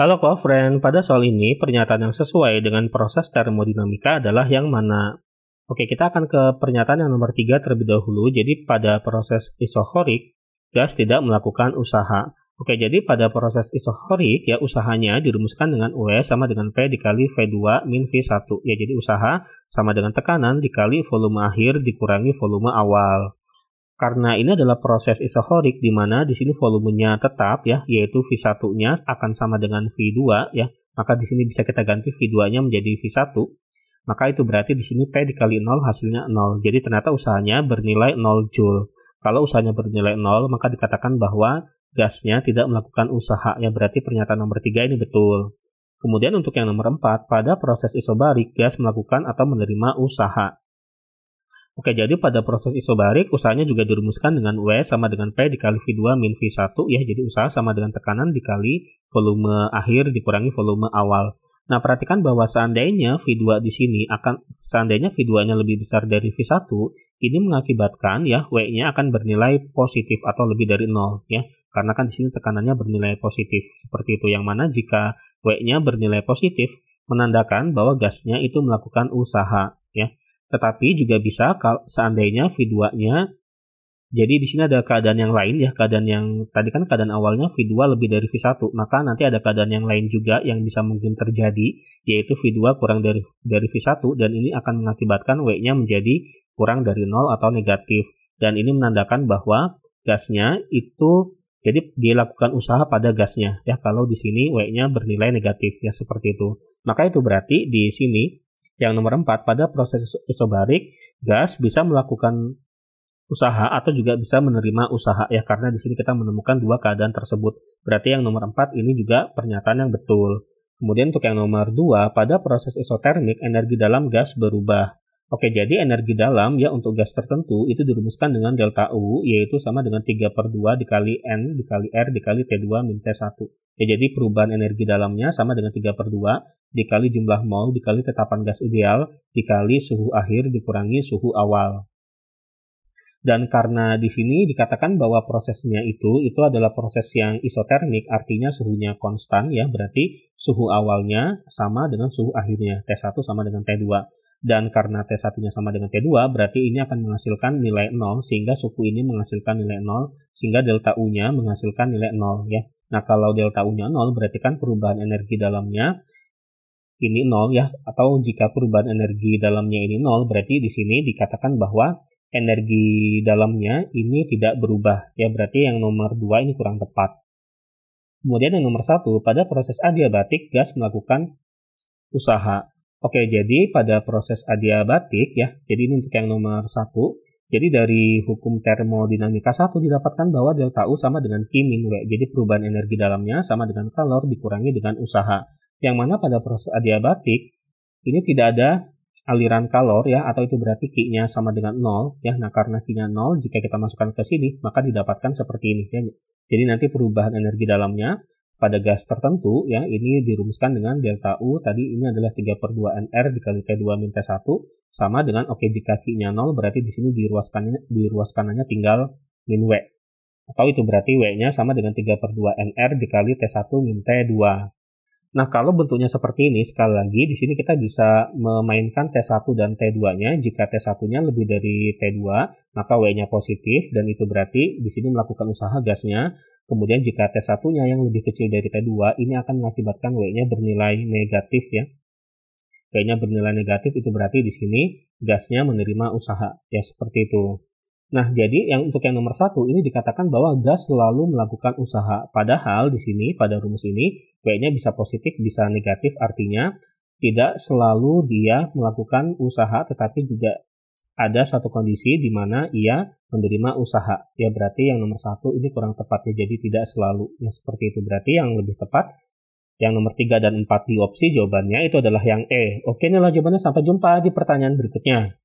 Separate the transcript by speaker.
Speaker 1: Kalau kofren, friend pada soal ini pernyataan yang sesuai dengan proses termodinamika adalah yang mana? Oke, kita akan ke pernyataan yang nomor 3 terlebih dahulu. Jadi pada proses isohorik, gas tidak melakukan usaha. Oke, jadi pada proses isohorik ya usahanya dirumuskan dengan W e sama dengan P dikali V2 min V1. Ya, jadi usaha sama dengan tekanan dikali volume akhir dikurangi volume awal karena ini adalah proses isohorik di mana di sini volumenya tetap ya, yaitu V1-nya akan sama dengan V2 ya. Maka di sini bisa kita ganti V2-nya menjadi V1. Maka itu berarti di sini P dikali 0 hasilnya 0. Jadi ternyata usahanya bernilai 0 Joule. Kalau usahanya bernilai 0, maka dikatakan bahwa gasnya tidak melakukan usaha. Ya berarti pernyataan nomor 3 ini betul. Kemudian untuk yang nomor 4, pada proses isobarik, gas melakukan atau menerima usaha. Oke, jadi pada proses isobarik, usahanya juga dirumuskan dengan W sama dengan P dikali V2 min V1 ya. Jadi usaha sama dengan tekanan dikali volume akhir dikurangi volume awal. Nah, perhatikan bahwa seandainya V2 di sini akan seandainya V2-nya lebih besar dari V1, ini mengakibatkan ya W-nya akan bernilai positif atau lebih dari 0 ya. Karena kan di sini tekanannya bernilai positif. Seperti itu yang mana jika W-nya bernilai positif menandakan bahwa gasnya itu melakukan usaha tetapi juga bisa kalau seandainya V2-nya jadi di sini ada keadaan yang lain ya, keadaan yang tadi kan keadaan awalnya V2 lebih dari V1, maka nanti ada keadaan yang lain juga yang bisa mungkin terjadi, yaitu V2 kurang dari dari V1 dan ini akan mengakibatkan W-nya menjadi kurang dari nol atau negatif. Dan ini menandakan bahwa gasnya itu jadi dilakukan usaha pada gasnya ya kalau di sini W-nya bernilai negatif ya seperti itu. Maka itu berarti di sini yang nomor empat, pada proses isobarik, gas bisa melakukan usaha atau juga bisa menerima usaha ya karena di sini kita menemukan dua keadaan tersebut. Berarti yang nomor empat ini juga pernyataan yang betul. Kemudian untuk yang nomor dua, pada proses isotermik energi dalam gas berubah. Oke, jadi energi dalam ya untuk gas tertentu itu dirumuskan dengan delta U, yaitu sama dengan 3 per 2 dikali N dikali R dikali T2 min T1. Ya, jadi perubahan energi dalamnya sama dengan 3 per 2 dikali jumlah mol dikali tetapan gas ideal dikali suhu akhir dikurangi suhu awal. Dan karena di sini dikatakan bahwa prosesnya itu itu adalah proses yang isotermik, artinya suhunya konstan ya, berarti suhu awalnya sama dengan suhu akhirnya, T1 sama dengan T2. Dan karena T1-nya sama dengan T2, berarti ini akan menghasilkan nilai 0, sehingga suhu ini menghasilkan nilai 0, sehingga delta U-nya menghasilkan nilai 0 ya. Nah, kalau delta U-nya 0, berarti kan perubahan energi dalamnya ini nol ya atau jika perubahan energi dalamnya ini nol berarti di sini dikatakan bahwa energi dalamnya ini tidak berubah ya berarti yang nomor dua ini kurang tepat. Kemudian yang nomor satu pada proses adiabatik gas melakukan usaha. Oke jadi pada proses adiabatik ya jadi ini untuk yang nomor satu jadi dari hukum termodinamika satu didapatkan bahwa delta U sama dengan Q min W. Jadi perubahan energi dalamnya sama dengan kalor dikurangi dengan usaha yang mana pada proses adiabatik ini tidak ada aliran kalor ya atau itu berarti Q-nya sama dengan 0 ya. Nah, karena Q-nya 0 jika kita masukkan ke sini maka didapatkan seperti ini ya. Jadi nanti perubahan energi dalamnya pada gas tertentu ya ini dirumuskan dengan delta U tadi ini adalah 3 per 2 NR dikali T2 min T1 sama dengan oke okay, jika Q-nya 0 berarti di sini di ruas kanannya, tinggal min W atau itu berarti W-nya sama dengan 3 per 2 NR dikali T1 min T2 Nah, kalau bentuknya seperti ini, sekali lagi di sini kita bisa memainkan T1 dan T2-nya. Jika T1-nya lebih dari T2, maka W-nya positif dan itu berarti di sini melakukan usaha gasnya. Kemudian jika T1-nya yang lebih kecil dari T2, ini akan mengakibatkan W-nya bernilai negatif ya. W-nya bernilai negatif itu berarti di sini gasnya menerima usaha ya seperti itu. Nah, jadi yang untuk yang nomor satu ini dikatakan bahwa gas selalu melakukan usaha. Padahal di sini pada rumus ini p nya bisa positif, bisa negatif, artinya tidak selalu dia melakukan usaha, tetapi juga ada satu kondisi di mana ia menerima usaha. Ya berarti yang nomor satu ini kurang tepatnya, jadi tidak selalu. Ya seperti itu berarti yang lebih tepat yang nomor tiga dan 4 di opsi jawabannya itu adalah yang E. Oke, inilah jawabannya. Sampai jumpa di pertanyaan berikutnya.